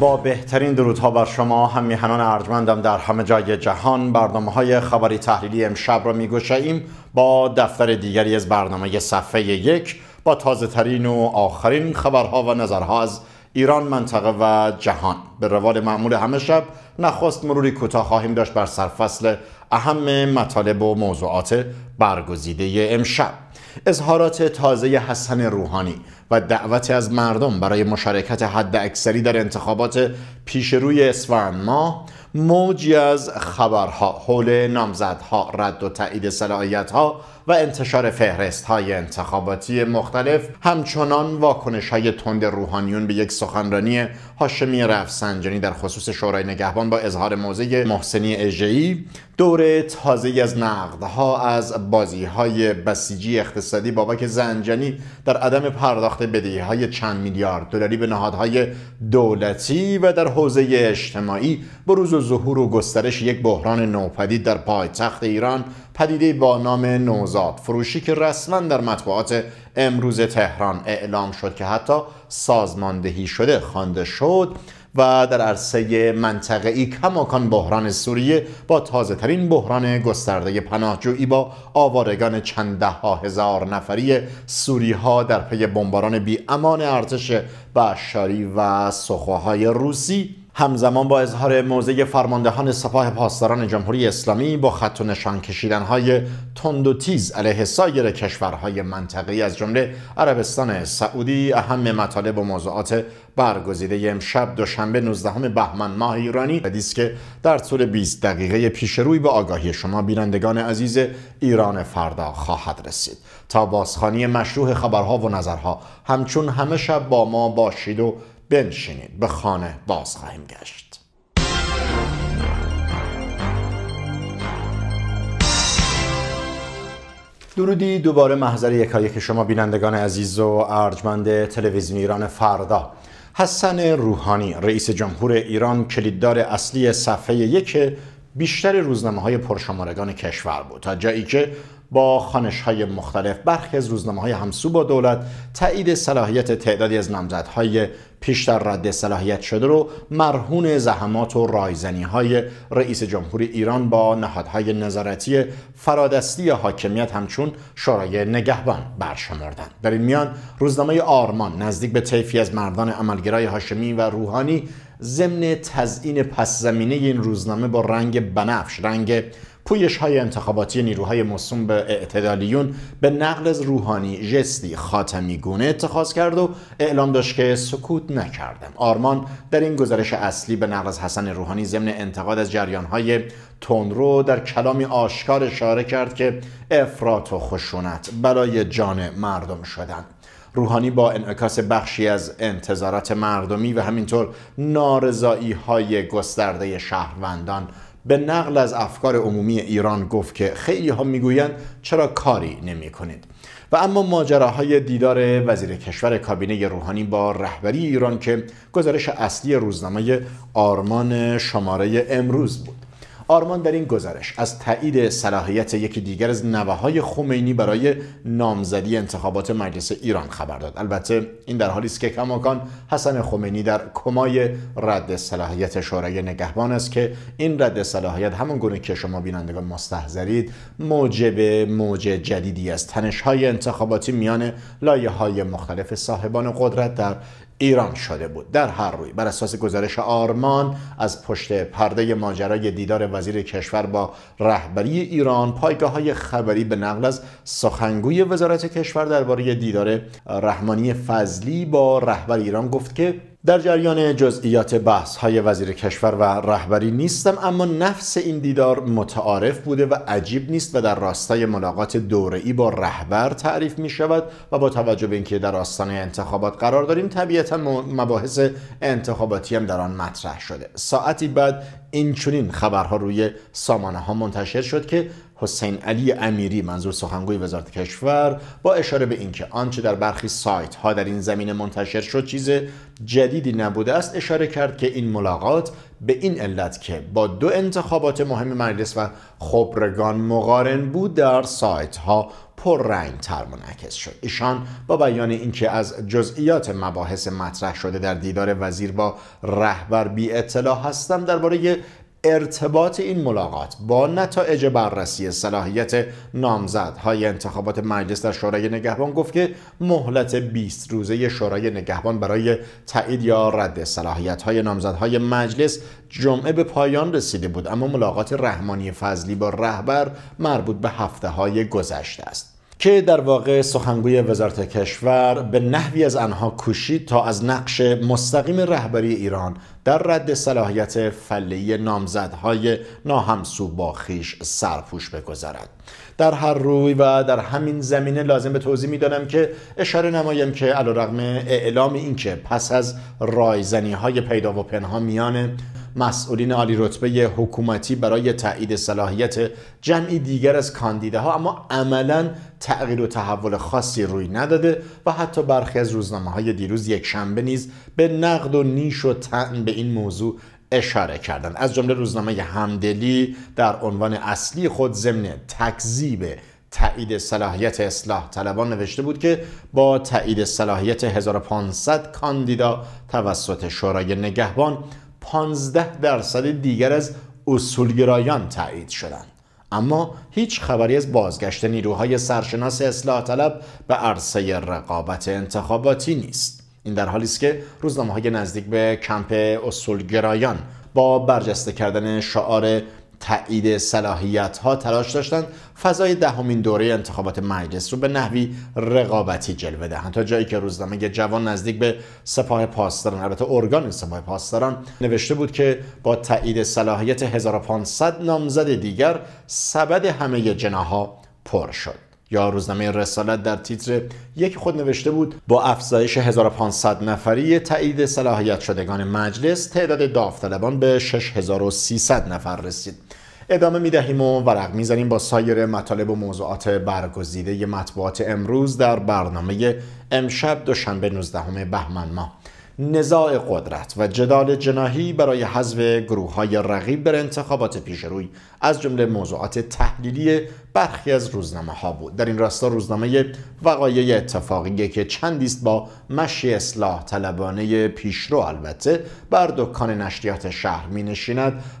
با بهترین درودها بر شما هم میهنان ارجمندم در همه جای جهان برنامه های خبری تحلیلی امشب را میگوشیم با دفتر دیگری از برنامه صفحه یک با تازه ترین و آخرین خبرها و نظرها از ایران منطقه و جهان به روال معمول همه شب نخست مروری کوتاه خواهیم داشت بر سرفصل اهم مطالب و موضوعات برگزیده امشب اظهارات تازه حسن روحانی و دعوت از مردم برای مشارکت حد اکثری در انتخابات روی اسفند ماه موجی از خبرها حول نامزدها رد و تایید صلاحیتها و انتشار فهرست های انتخاباتی مختلف همچنان واکنش های تند روحانیون به یک سخنرانی هاشمی رفسنجانی در خصوص شورای نگهبان با اظهار موضع محسنی اژه‌ای دوره تازه از نقدها از بازی های بسیجی اقتصادی بابک زنجانی در عدم پرداخت بدهی های چند میلیارد دلاری به نهادهای دولتی و در حوزه اجتماعی بروز و ظهور و گسترش یک بحران نوپدید در پایتخت ایران پدیده با نام نوزاد فروشی که رسما در مطبوعات امروز تهران اعلام شد که حتی سازماندهی شده خوانده شد و در عرصه منطقه ای کماکان بحران سوریه با تازه ترین بحران گسترده پناهجویی با آوارگان چند ده ها هزار نفری سوری ها در پی بمباران بی امان ارتش بشاری و سخواهای روسی همزمان با اظهار موضع فرماندهان سپاه پاسداران جمهوری اسلامی با خط و نشان کشیدن های تند و تیز علیه سایر کشورهای منطقی از جمله عربستان سعودی اهم مطالب و موضوعات برگزیده امشب دوشنبه 19 بهمن ماه ایرانی حدیث که در طول 20 دقیقه پیش روی به آگاهی شما بینندگان عزیز ایران فردا خواهد رسید تا بازخانی مشروع خبرها و نظرها همچون همه شب با ما باشید و بنشینید به خانه باز خواهیم گشت درودی دوباره محضر که شما بینندگان عزیز و ارجمند تلویزیون ایران فردا حسن روحانی رئیس جمهور ایران کلیددار اصلی صفحه یک بیشتر روزنامه های پرشمارگان کشور بود تا جایی که با خانش های مختلف برخی از روزنامه های همسو با دولت تایید صلاحیت تعدادی از نامزدهای پیشتر رد صلاحیت شده رو مرهون زحمات و رایزنی های رئیس جمهور ایران با نهادهای نظارتی فرادستی حاکمیت همچون شورای نگهبان برشمردند در این میان روزنامه آرمان نزدیک به طیفی از مردان عملگرای هاشمی و روحانی ضمن تزئین پس زمینه این روزنامه با رنگ بنفش رنگ پویش های انتخاباتی نیروهای مصوم به اعتدالیون به نقل از روحانی جستی خاتمی گونه اتخاذ کرد و اعلام داشت که سکوت نکردم آرمان در این گزارش اصلی به نقل از حسن روحانی ضمن انتقاد از های تندرو در کلامی آشکار اشاره کرد که افراط و خشونت برای جان مردم شدند روحانی با انعکاس بخشی از انتظارات مردمی و همینطور نارضایی های گسترده شهروندان به نقل از افکار عمومی ایران گفت که خیلی ها میگویند چرا کاری نمی کنید و اما ماجراهای دیدار وزیر کشور کابینه روحانی با رهبری ایران که گزارش اصلی روزنامه آرمان شماره امروز بود آرمان در این گزارش از تایید صلاحیت یکی دیگر از نوههای های خمینی برای نامزدی انتخابات مجلس ایران خبر داد البته این در حالی است که کماکان حسن خمینی در کمای رد صلاحیت شورای نگهبان است که این رد صلاحیت همون گونه که شما بینندگان مستحضرید موجب موج جدیدی از تنش های انتخاباتی میان لایه های مختلف صاحبان قدرت در ایران شده بود در هر روی بر اساس گزارش آرمان از پشت پرده ماجرای دیدار وزیر کشور با رهبری ایران پایگاه های خبری به نقل از سخنگوی وزارت کشور درباره دیدار رحمانی فضلی با رهبر ایران گفت که در جریان جزئیات بحث های وزیر کشور و رهبری نیستم اما نفس این دیدار متعارف بوده و عجیب نیست و در راستای ملاقات ای با رهبر تعریف می شود و با توجه به اینکه در آستانه انتخابات قرار داریم طبیعتا مباحث انتخاباتی هم در آن مطرح شده ساعتی بعد این چنین خبرها روی سامانه ها منتشر شد که حسین علی امیری منظور سخنگوی وزارت کشور با اشاره به اینکه آنچه در برخی سایت ها در این زمینه منتشر شد چیز جدیدی نبوده است اشاره کرد که این ملاقات به این علت که با دو انتخابات مهم مجلس و خبرگان مقارن بود در سایت ها رنگ تر منعکس شد ایشان با بیان اینکه از جزئیات مباحث مطرح شده در دیدار وزیر با رهبر بی اطلاع هستم درباره ارتباط این ملاقات با نتایج بررسی صلاحیت نامزدهای انتخابات مجلس در شورای نگهبان گفت که مهلت 20 روزه شورای نگهبان برای تایید یا رد صلاحیت‌های نامزدهای مجلس جمعه به پایان رسیده بود اما ملاقات رحمانی فضلی با رهبر مربوط به هفته های گذشته است که در واقع سخنگوی وزارت کشور به نحوی از آنها کوشید تا از نقش مستقیم رهبری ایران در رد صلاحیت فلهی نامزدهای ناهمسو با خیش سرپوش بگذارد. در هر روی و در همین زمینه لازم به توضیح دانم که اشاره نمایم که علیرغم اعلام اینکه پس از رایزنی های پیدا و پنهان میان مسئولین عالی رتبه حکومتی برای تایید صلاحیت جمعی دیگر از کاندیداها اما عملا تغییر و تحول خاصی روی نداده و حتی برخی از روزنامه های دیروز یک شنبه نیز به نقد و نیش و تن به این موضوع اشاره کردن از جمله روزنامه همدلی در عنوان اصلی خود ضمن تکذیب تایید صلاحیت اصلاح طلبان نوشته بود که با تایید صلاحیت 1500 کاندیدا توسط شورای نگهبان 15 درصد دیگر از اصولگرایان تایید شدند اما هیچ خبری از بازگشت نیروهای سرشناس اصلاح طلب به عرصه رقابت انتخاباتی نیست این در حالی است که روزنامه های نزدیک به کمپ اصولگرایان با برجسته کردن شعار تایید صلاحیت ها تلاش داشتند فضای دهمین دوره انتخابات مجلس رو به نحوی رقابتی جلوه دهند تا جایی که روزنامه جوان نزدیک به سپاه پاسداران البته ارگان سپاه پاسداران نوشته بود که با تایید صلاحیت 1500 نامزد دیگر سبد همه جناها پر شد یا روزنامه رسالت در تیتر یک خود نوشته بود با افزایش 1500 نفری تایید صلاحیت شدگان مجلس تعداد داوطلبان به 6300 نفر رسید ادامه می دهیم و ورق میزنیم با سایر مطالب و موضوعات برگزیده مطبوعات امروز در برنامه امشب دوشنبه 19 بهمن ماه نزاع قدرت و جدال جناهی برای حذف گروه های رقیب بر انتخابات پیشروی از جمله موضوعات تحلیلی برخی از روزنامه ها بود در این راستا روزنامه وقایع اتفاقیه که چندیست با مشی اصلاح طلبانه پیشرو البته بر دکان نشریات شهر می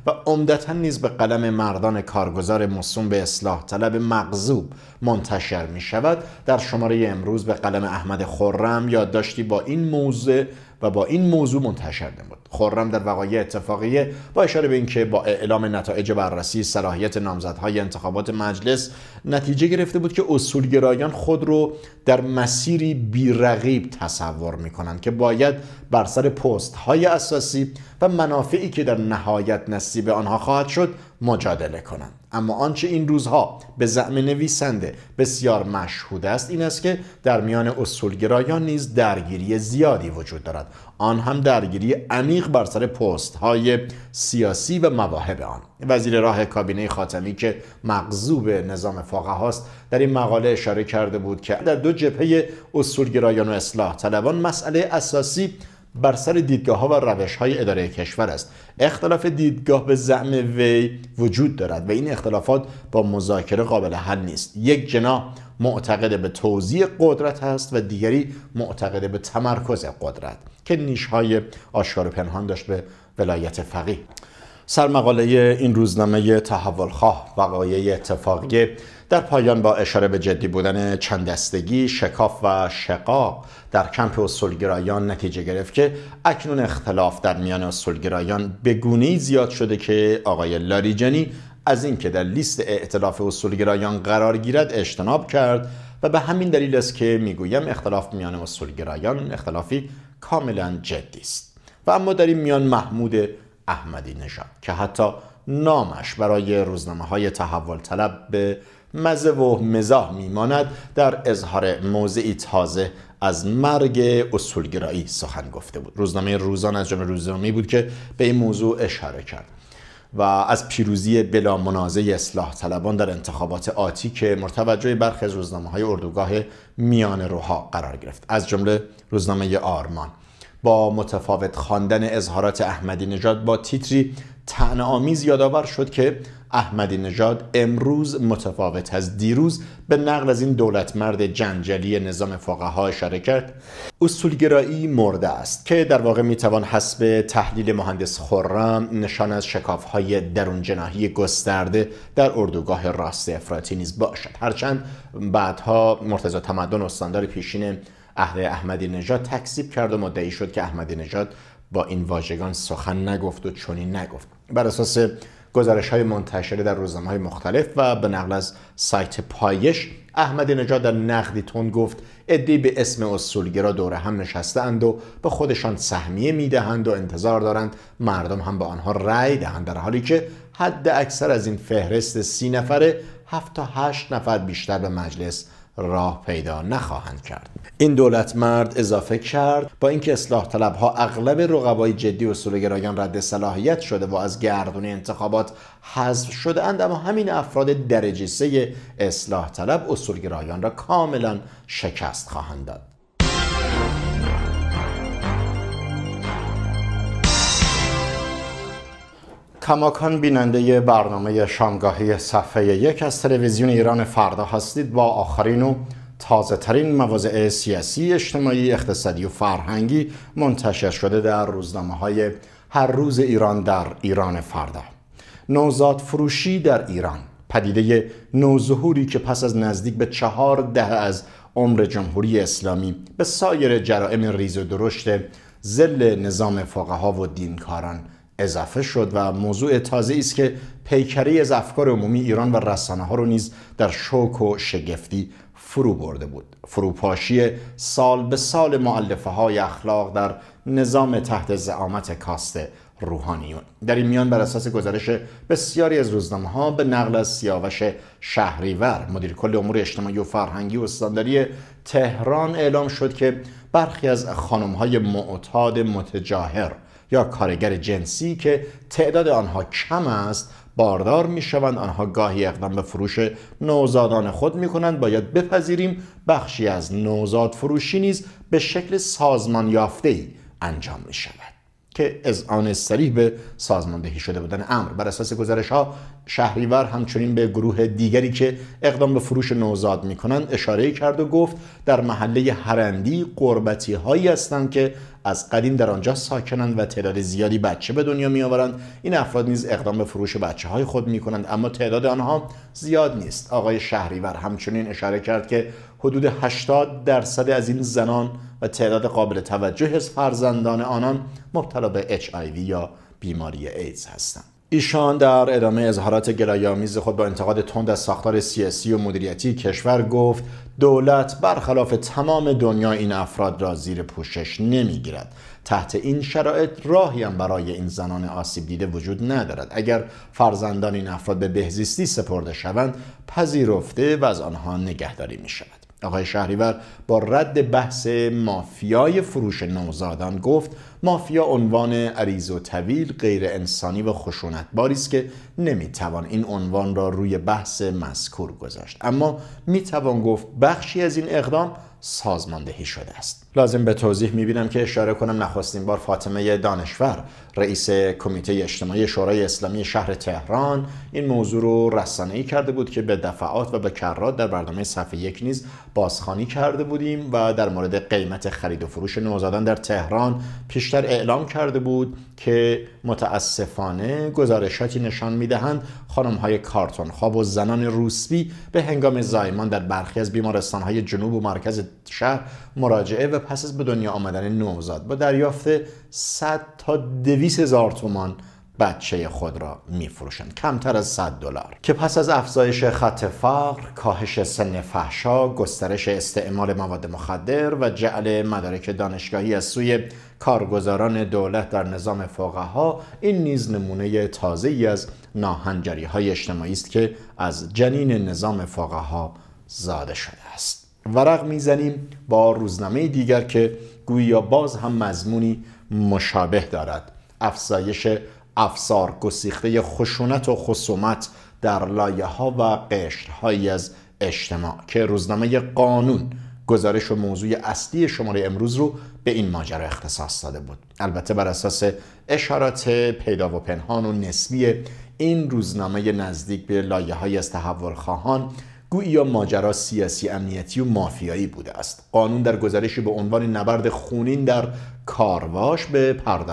و عمدتا نیز به قلم مردان کارگزار مصوم به اصلاح طلب مغزوب منتشر می شود در شماره امروز به قلم احمد خرم یادداشتی با این موضوع و با این موضوع منتشر نمود خرم در وقایع اتفاقیه با اشاره به اینکه با اعلام نتایج بررسی صلاحیت نامزدهای انتخابات مجلس نتیجه گرفته بود که اصولگرایان خود رو در مسیری بیرقیب تصور میکنند که باید بر سر پست های اساسی و منافعی که در نهایت نصیب آنها خواهد شد مجادله کنند اما آنچه این روزها به زعم نویسنده بسیار مشهود است این است که در میان اصولگرایان نیز درگیری زیادی وجود دارد آن هم درگیری عمیق بر سر پست های سیاسی و مواهب آن وزیر راه کابینه خاتمی که مغزوب نظام فاقه هاست در این مقاله اشاره کرده بود که در دو جبهه اصولگرایان و اصلاح طلبان مسئله اساسی بر سر دیدگاه ها و روش های اداره کشور است اختلاف دیدگاه به زعم وی وجود دارد و این اختلافات با مذاکره قابل حل نیست یک جنا معتقد به توزیع قدرت هست و دیگری معتقد به تمرکز قدرت که نیش های آشکار و پنهان داشت به ولایت فقیه سرمقاله این روزنامه تحولخواه وقایع اتفاقی در پایان با اشاره به جدی بودن چند دستگی، شکاف و شقاق در کمپ اصولگرایان نتیجه گرفت که اکنون اختلاف در میان اصولگرایان گونه‌ای زیاد شده که آقای لاریجانی از اینکه در لیست ائتلاف اصولگرایان قرار گیرد اجتناب کرد و به همین دلیل است که میگویم اختلاف میان اصولگرایان اختلافی کاملا جدی است و اما در این میان محمود احمدی نژاد که حتی نامش برای روزنامه های تحول طلب به مزه و مزاح میماند در اظهار موضعی تازه از مرگ اصولگرایی سخن گفته بود روزنامه روزان از جمله روزنامه بود که به این موضوع اشاره کرد و از پیروزی بلا منازه اصلاح طلبان در انتخابات آتی که مرتوجه برخی از روزنامه های اردوگاه میان روها قرار گرفت از جمله روزنامه آرمان با متفاوت خواندن اظهارات احمدی نژاد با تیتری آمیز یادآور شد که احمدی نژاد امروز متفاوت از دیروز به نقل از این دولت مرد جنجلی نظام فقها اشاره کرد اصولگرایی مرده است که در واقع میتوان حسب تحلیل مهندس خرم نشان از درون جناهی گسترده در اردوگاه راست افراطی نیز باشد هرچند بعدها مرتضی تمدن استاندار پیشین اهل احمدی نژاد تکذیب کرد و مدعی شد که احمدی نژاد با این واژگان سخن نگفت و چنین نگفت بر اساس گزارش های منتشره در روزنامه های مختلف و به نقل از سایت پایش احمدی نژاد در نقدی تون گفت ادی به اسم اصولگرا دور هم نشستهاند و به خودشان سهمیه میدهند و انتظار دارند مردم هم به آنها رأی دهند در حالی که حد اکثر از این فهرست سی نفره هفت تا هشت نفر بیشتر به مجلس راه پیدا نخواهند کرد این دولت مرد اضافه کرد با اینکه اصلاح طلب ها اغلب رقبای جدی اصولگرایان رد صلاحیت شده و از گردون انتخابات حذف شده اند اما همین افراد درجه سه اصلاح طلب اصولگرایان را کاملا شکست خواهند داد کماکان بیننده برنامه شامگاهی صفحه یک از تلویزیون ایران فردا هستید با آخرین و تازه ترین مواضع سیاسی، اجتماعی، اقتصادی و فرهنگی منتشر شده در روزنامه های هر روز ایران در ایران فردا نوزاد فروشی در ایران پدیده نوظهوری که پس از نزدیک به چهار دهه از عمر جمهوری اسلامی به سایر جرائم ریز و درشت زل نظام فقها و دینکاران اضافه شد و موضوع تازه است که پیکری از افکار عمومی ایران و رسانه ها رو نیز در شوک و شگفتی فرو برده بود فروپاشی سال به سال معلفه های اخلاق در نظام تحت زعامت کاست روحانیون در این میان بر اساس گزارش بسیاری از روزنامه ها به نقل از سیاوش شهریور مدیر کل امور اجتماعی و فرهنگی و استانداری تهران اعلام شد که برخی از خانم های معتاد متجاهر یا کارگر جنسی که تعداد آنها کم است باردار می شوند آنها گاهی اقدام به فروش نوزادان خود می کنند باید بپذیریم بخشی از نوزاد فروشی نیز به شکل سازمان یافته ای انجام می شود که از آن سریح به سازماندهی شده بودن امر بر اساس گزارش ها شهریور همچنین به گروه دیگری که اقدام به فروش نوزاد می کنند اشاره کرد و گفت در محله هرندی قربتی هایی هستند که از قدیم در آنجا ساکنند و تعداد زیادی بچه به دنیا می آورند این افراد نیز اقدام به فروش بچه های خود می کنند اما تعداد آنها زیاد نیست آقای شهریور همچنین اشاره کرد که حدود 80 درصد از این زنان و تعداد قابل توجه از فرزندان آنان مبتلا به HIV یا بیماری ایدز هستند ایشان در ادامه اظهارات گلایامیز خود با انتقاد تند از ساختار سیاسی و مدیریتی کشور گفت دولت برخلاف تمام دنیا این افراد را زیر پوشش نمیگیرد تحت این شرایط راهی هم برای این زنان آسیب دیده وجود ندارد اگر فرزندان این افراد به بهزیستی سپرده شوند پذیرفته و از آنها نگهداری می شود آقای شهریور با رد بحث مافیای فروش نوزادان گفت مافیا عنوان عریض و طویل غیر انسانی و خشونتباری است که نمیتوان این عنوان را روی بحث مذکور گذاشت اما میتوان گفت بخشی از این اقدام سازماندهی شده است لازم به توضیح میبینم که اشاره کنم نخستین بار فاطمه دانشور رئیس کمیته اجتماعی شورای اسلامی شهر تهران این موضوع رو ای کرده بود که به دفعات و به کرات در برنامه صفحه یک نیز بازخانی کرده بودیم و در مورد قیمت خرید و فروش نوزادان در تهران پیشتر اعلام کرده بود که متاسفانه گزارشاتی نشان میدهند خانم‌های کارتون خواب و زنان روسبی به هنگام زایمان در برخی از های جنوب و مرکز شهر مراجعه و پس از به دنیا آمدن نوزاد با دریافت 100 تا 200 200 تومان بچه خود را میفروشند کمتر از 100 دلار که پس از افزایش خط فقر، کاهش سن فحشا، گسترش استعمال مواد مخدر و جعل مدارک دانشگاهی از سوی کارگزاران دولت در نظام فقها این نیز نمونه تازه ای از ناهنجری های اجتماعی است که از جنین نظام فقها زاده شده است ورق میزنیم با روزنامه دیگر که گویا باز هم مضمونی مشابه دارد افزایش افسار گسیخته خشونت و خصومت در لایه ها و قشرهایی از اجتماع که روزنامه قانون گزارش و موضوع اصلی شماره امروز رو به این ماجرا اختصاص داده بود البته بر اساس اشارات پیدا و پنهان و نسبی این روزنامه نزدیک به لایه های از تحول خواهان گویی ماجرا سیاسی امنیتی و مافیایی بوده است قانون در گزارشی به عنوان نبرد خونین در کارواش به پرده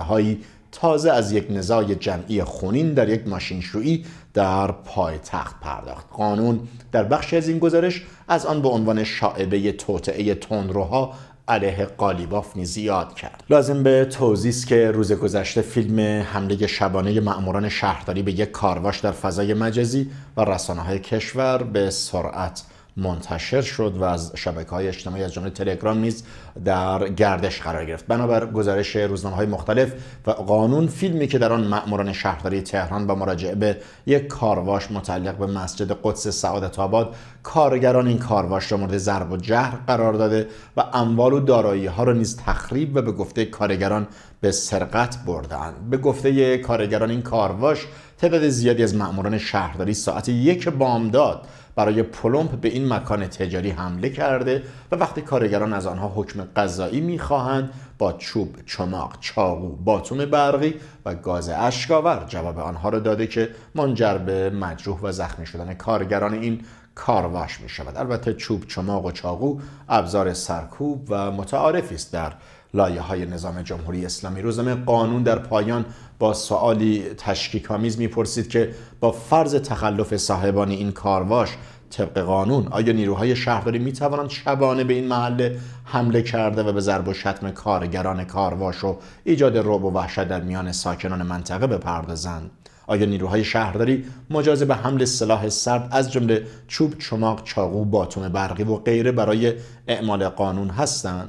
تازه از یک نزاع جمعی خونین در یک ماشینشویی در پایتخت پرداخت قانون در بخش از این گزارش از آن به عنوان شاعبه توطعه تندروها علیه قالیباف نیز یاد کرد لازم به توضیح که روز گذشته فیلم حمله شبانه ماموران شهرداری به یک کارواش در فضای مجازی و رسانه های کشور به سرعت منتشر شد و از شبکه های اجتماعی از جمله تلگرام نیز در گردش قرار گرفت بنابر گزارش روزنامه های مختلف و قانون فیلمی که در آن مأموران شهرداری تهران با مراجعه به یک کارواش متعلق به مسجد قدس سعادت آباد کارگران این کارواش را مورد ضرب و جهر قرار داده و اموال و دارایی ها را نیز تخریب و به گفته کارگران به سرقت بردند به گفته کارگران این کارواش تعداد زیادی از مأموران شهرداری ساعت یک بامداد برای پلمپ به این مکان تجاری حمله کرده و وقتی کارگران از آنها حکم قضایی میخواهند با چوب، چماق، چاقو، باتوم برقی و گاز اشکاور جواب آنها را داده که منجر به مجروح و زخمی شدن کارگران این کارواش می شود البته چوب چماق و چاقو ابزار سرکوب و متعارفی است در لایه های نظام جمهوری اسلامی روزنامه قانون در پایان با سوالی تشکیکامیز میپرسید که با فرض تخلف صاحبان این کارواش طبق قانون آیا نیروهای شهرداری می شبانه به این محله حمله کرده و به ضرب و شتم کارگران کارواش و ایجاد رعب و وحشت در میان ساکنان منطقه بپردازند آیا نیروهای شهرداری مجاز به حمل سلاح سرد از جمله چوب چماق چاقو باتوم برقی و غیره برای اعمال قانون هستند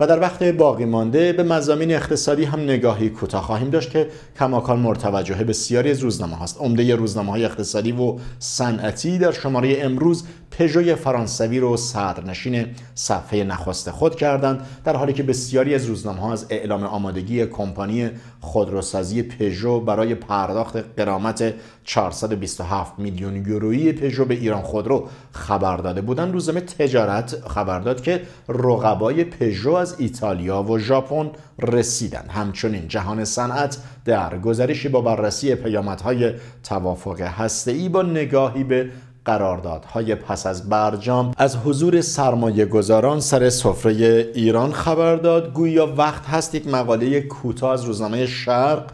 و در وقت باقی مانده به مزامین اقتصادی هم نگاهی کوتاه خواهیم داشت که کماکان مرتوجه بسیاری از روزنامه هاست عمده روزنامه های اقتصادی و صنعتی در شماره امروز پژوی فرانسوی رو صدرنشین صفحه نخست خود کردند در حالی که بسیاری از روزنامه ها از اعلام آمادگی کمپانی خودروسازی پژو برای پرداخت قرامت 427 میلیون یورویی پژو به ایران خودرو خبر داده بودند روزنامه تجارت خبر داد که رقبای پژو از ایتالیا و ژاپن رسیدند همچنین جهان صنعت در گزارشی با بررسی پیامدهای توافق هسته‌ای با نگاهی به قراردادهای پس از برجام از حضور سرمایه گذاران سر سفره ایران خبر داد گویا وقت هست یک مقاله کوتاه از روزنامه شرق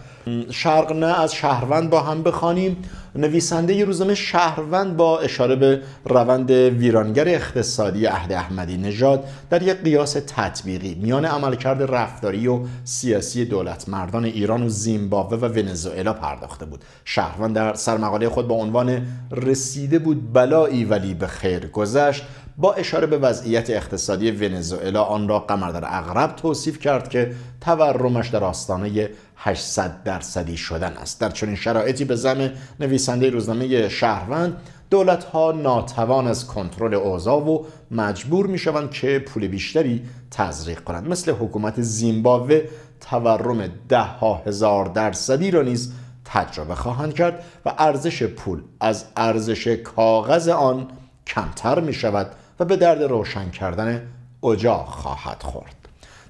شرق نه از شهروند با هم بخوانیم نویسنده ی روزنامه شهروند با اشاره به روند ویرانگر اقتصادی عهد احمدی نژاد در یک قیاس تطبیقی میان عملکرد رفتاری و سیاسی دولت مردان ایران و زیمبابوه و ونزوئلا پرداخته بود شهروند در سرمقاله خود با عنوان رسیده بود بلایی ولی به خیر گذشت با اشاره به وضعیت اقتصادی ونزوئلا آن را قمر در اغرب توصیف کرد که تورمش در آستانه 800 درصدی شدن است در چنین شرایطی به زم نویسنده روزنامه شهروند دولت ها ناتوان از کنترل اوضاع و مجبور می شوند که پول بیشتری تزریق کنند مثل حکومت زیمبابوه تورم ده ها هزار درصدی را نیز تجربه خواهند کرد و ارزش پول از ارزش کاغذ آن کمتر می شود و به درد روشن کردن اجاق خواهد خورد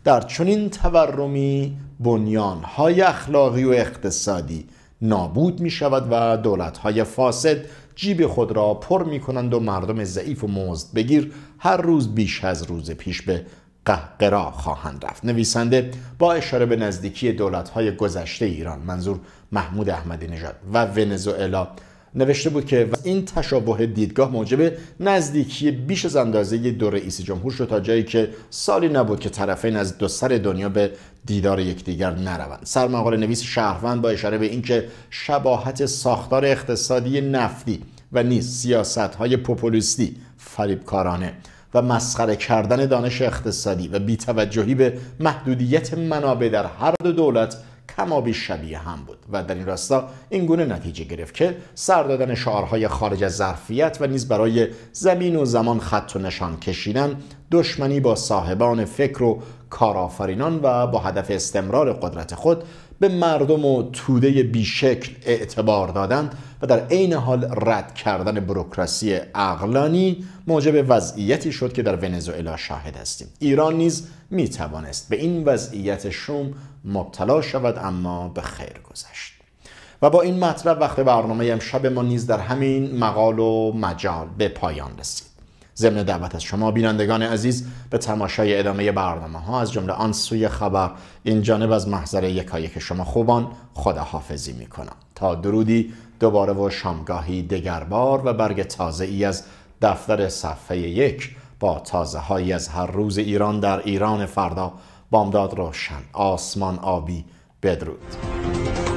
در چنین تورمی بنیانهای اخلاقی و اقتصادی نابود می شود و دولتهای فاسد جیب خود را پر می کنند و مردم ضعیف و مزد بگیر هر روز بیش از روز پیش به قهقرا خواهند رفت نویسنده با اشاره به نزدیکی دولتهای گذشته ایران منظور محمود احمدی نژاد و ونزوئلا نوشته بود که این تشابه دیدگاه موجب نزدیکی بیش از اندازه دو رئیس جمهور شد تا جایی که سالی نبود که طرفین از دو سر دنیا به دیدار یکدیگر نروند سرمقاله نویس شهروند با اشاره به اینکه شباهت ساختار اقتصادی نفتی و نیز سیاست های پوپولیستی فریبکارانه و مسخره کردن دانش اقتصادی و بیتوجهی به محدودیت منابع در هر دو دولت کمابی شبیه هم بود و در این راستا این گونه نتیجه گرفت که سر دادن شعارهای خارج از ظرفیت و نیز برای زمین و زمان خط و نشان کشیدن دشمنی با صاحبان فکر و کارآفرینان و با هدف استمرار قدرت خود به مردم و توده بیشکل اعتبار دادن و در عین حال رد کردن بروکراسی اقلانی موجب وضعیتی شد که در ونزوئلا شاهد هستیم ایران نیز می توانست به این وضعیت شوم مبتلا شود اما به خیر گذشت و با این مطلب وقت برنامه امشب ما نیز در همین مقال و مجال به پایان رسید ضمن دعوت از شما بینندگان عزیز به تماشای ادامه برنامه ها از جمله آن سوی خبر این جانب از محضر یکایک شما خوبان خداحافظی می کنم تا درودی دوباره و شامگاهی دگربار و برگ تازه ای از دفتر صفحه یک با تازه هایی از هر روز ایران در ایران فردا بامداد روشن آسمان آبی بدرود